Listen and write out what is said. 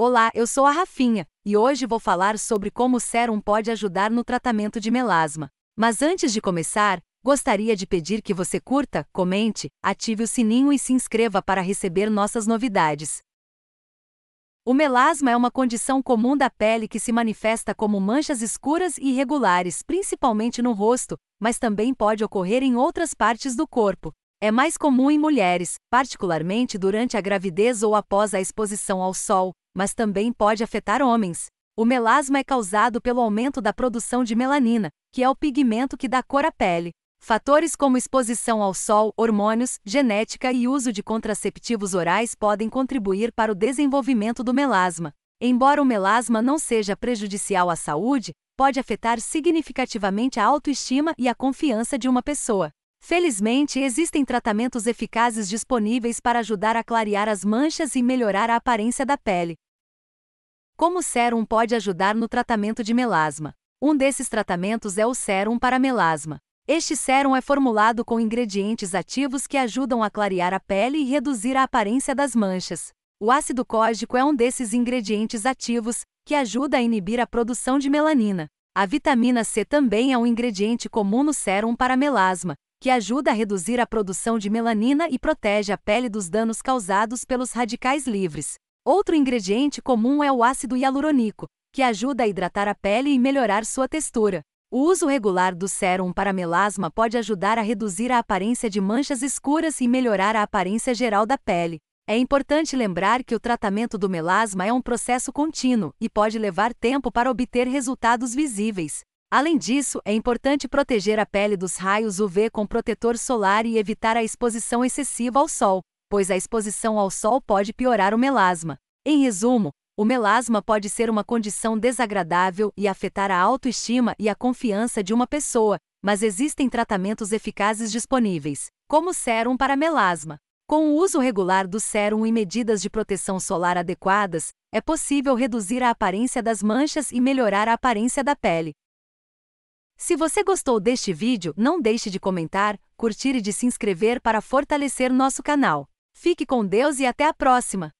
Olá, eu sou a Rafinha, e hoje vou falar sobre como o sérum pode ajudar no tratamento de melasma. Mas antes de começar, gostaria de pedir que você curta, comente, ative o sininho e se inscreva para receber nossas novidades. O melasma é uma condição comum da pele que se manifesta como manchas escuras e irregulares, principalmente no rosto, mas também pode ocorrer em outras partes do corpo, é mais comum em mulheres, particularmente durante a gravidez ou após a exposição ao sol, mas também pode afetar homens. O melasma é causado pelo aumento da produção de melanina, que é o pigmento que dá cor à pele. Fatores como exposição ao sol, hormônios, genética e uso de contraceptivos orais podem contribuir para o desenvolvimento do melasma. Embora o melasma não seja prejudicial à saúde, pode afetar significativamente a autoestima e a confiança de uma pessoa. Felizmente, existem tratamentos eficazes disponíveis para ajudar a clarear as manchas e melhorar a aparência da pele. Como o sérum pode ajudar no tratamento de melasma? Um desses tratamentos é o sérum para melasma. Este sérum é formulado com ingredientes ativos que ajudam a clarear a pele e reduzir a aparência das manchas. O ácido cógico é um desses ingredientes ativos, que ajuda a inibir a produção de melanina. A vitamina C também é um ingrediente comum no sérum para melasma, que ajuda a reduzir a produção de melanina e protege a pele dos danos causados pelos radicais livres. Outro ingrediente comum é o ácido hialurônico, que ajuda a hidratar a pele e melhorar sua textura. O uso regular do sérum para melasma pode ajudar a reduzir a aparência de manchas escuras e melhorar a aparência geral da pele. É importante lembrar que o tratamento do melasma é um processo contínuo e pode levar tempo para obter resultados visíveis. Além disso, é importante proteger a pele dos raios UV com protetor solar e evitar a exposição excessiva ao sol, pois a exposição ao sol pode piorar o melasma. Em resumo, o melasma pode ser uma condição desagradável e afetar a autoestima e a confiança de uma pessoa, mas existem tratamentos eficazes disponíveis, como sérum para melasma. Com o uso regular do sérum e medidas de proteção solar adequadas, é possível reduzir a aparência das manchas e melhorar a aparência da pele. Se você gostou deste vídeo, não deixe de comentar, curtir e de se inscrever para fortalecer nosso canal. Fique com Deus e até a próxima!